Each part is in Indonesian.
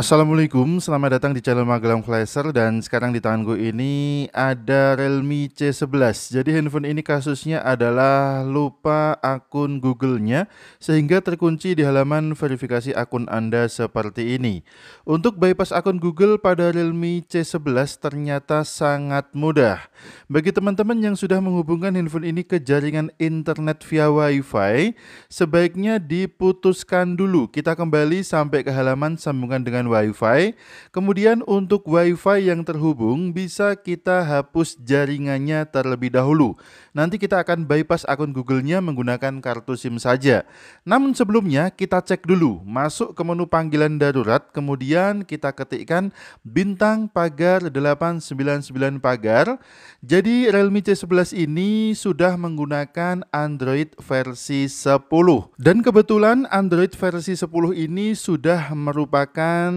Assalamualaikum, selamat datang di channel Magelang Flasher dan sekarang di tangan gue ini ada Realme C11 Jadi handphone ini kasusnya adalah lupa akun Google-nya sehingga terkunci di halaman verifikasi akun Anda seperti ini Untuk bypass akun Google pada Realme C11 ternyata sangat mudah Bagi teman-teman yang sudah menghubungkan handphone ini ke jaringan internet via WiFi Sebaiknya diputuskan dulu, kita kembali sampai ke halaman sambungan dengan WiFi. Kemudian untuk WiFi yang terhubung bisa kita hapus jaringannya terlebih dahulu. Nanti kita akan bypass akun Google-nya menggunakan kartu SIM saja. Namun sebelumnya kita cek dulu, masuk ke menu panggilan darurat, kemudian kita ketikkan bintang pagar 899 pagar. Jadi Realme C11 ini sudah menggunakan Android versi 10. Dan kebetulan Android versi 10 ini sudah merupakan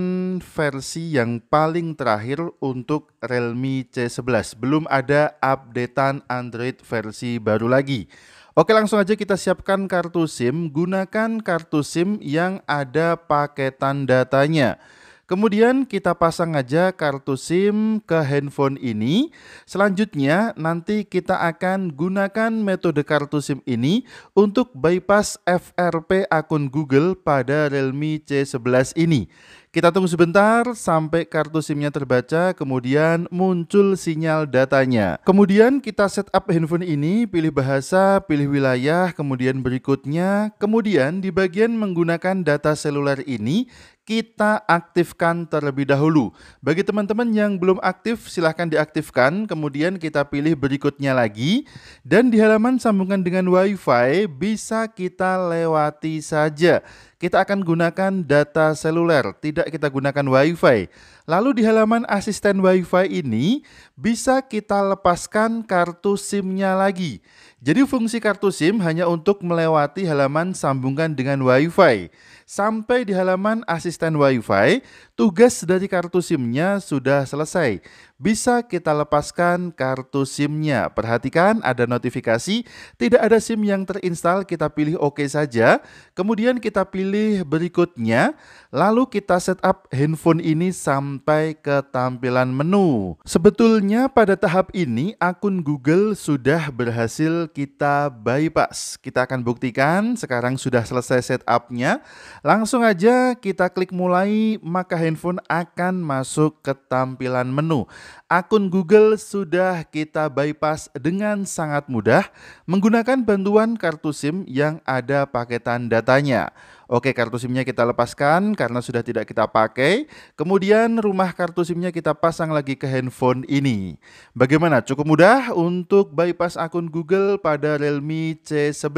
versi yang paling terakhir untuk Realme C11. Belum ada updatean Android versi baru lagi. Oke langsung aja kita siapkan kartu SIM. Gunakan kartu SIM yang ada paketan datanya. Kemudian kita pasang aja kartu SIM ke handphone ini. Selanjutnya nanti kita akan gunakan metode kartu SIM ini untuk bypass FRP akun Google pada Realme C11 ini. Kita tunggu sebentar sampai kartu SIM-nya terbaca, kemudian muncul sinyal datanya. Kemudian kita setup handphone ini, pilih bahasa, pilih wilayah, kemudian berikutnya. Kemudian di bagian menggunakan data seluler ini, kita aktifkan terlebih dahulu. Bagi teman-teman yang belum aktif, silahkan diaktifkan. Kemudian kita pilih berikutnya lagi. Dan di halaman sambungan dengan Wi-Fi, bisa kita lewati saja kita akan gunakan data seluler, tidak kita gunakan WiFi. Lalu di halaman asisten WiFi ini bisa kita lepaskan kartu SIM-nya lagi. Jadi fungsi kartu SIM hanya untuk melewati halaman sambungkan dengan WiFi. Sampai di halaman asisten WiFi, tugas dari kartu SIM-nya sudah selesai. Bisa kita lepaskan kartu SIM-nya. Perhatikan ada notifikasi, tidak ada SIM yang terinstal, kita pilih OK saja. Kemudian kita pilih berikutnya, lalu kita setup handphone ini sampai sampai ke tampilan menu. Sebetulnya pada tahap ini akun Google sudah berhasil kita bypass. Kita akan buktikan sekarang sudah selesai setupnya. Langsung aja kita klik mulai maka handphone akan masuk ke tampilan menu. Akun Google sudah kita bypass dengan sangat mudah menggunakan bantuan kartu SIM yang ada paketan datanya. Oke, kartu SIM-nya kita lepaskan karena sudah tidak kita pakai. Kemudian rumah kartu SIM-nya kita pasang lagi ke handphone ini. Bagaimana? Cukup mudah untuk bypass akun Google pada Realme C11.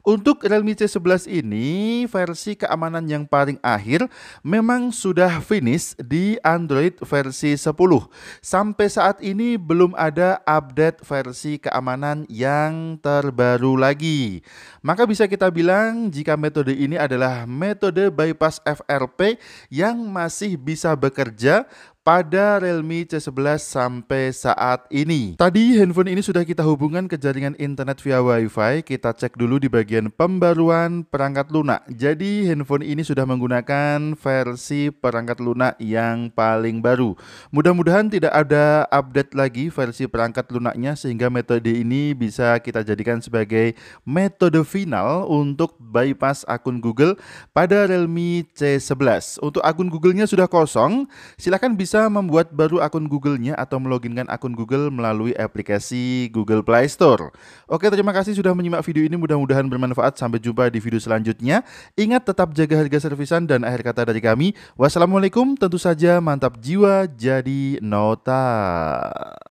Untuk Realme C11 ini, versi keamanan yang paling akhir memang sudah finish di Android versi 10. Sampai saat ini belum ada update versi keamanan yang terbaru lagi. Maka bisa kita bilang jika metode ini ini adalah metode bypass FRP yang masih bisa bekerja pada Realme C11 sampai saat ini. Tadi handphone ini sudah kita hubungkan ke jaringan internet via WiFi. Kita cek dulu di bagian pembaruan perangkat lunak. Jadi handphone ini sudah menggunakan versi perangkat lunak yang paling baru. Mudah-mudahan tidak ada update lagi versi perangkat lunaknya sehingga metode ini bisa kita jadikan sebagai metode final untuk bypass akun Google pada Realme C11. Untuk akun Google-nya sudah kosong, silakan bisa bisa membuat baru akun Google-nya atau meloginkan akun Google melalui aplikasi Google Play Store. Oke, terima kasih sudah menyimak video ini. Mudah-mudahan bermanfaat. Sampai jumpa di video selanjutnya. Ingat tetap jaga harga servisan dan akhir kata dari kami. Wassalamualaikum. Tentu saja mantap jiwa jadi nota.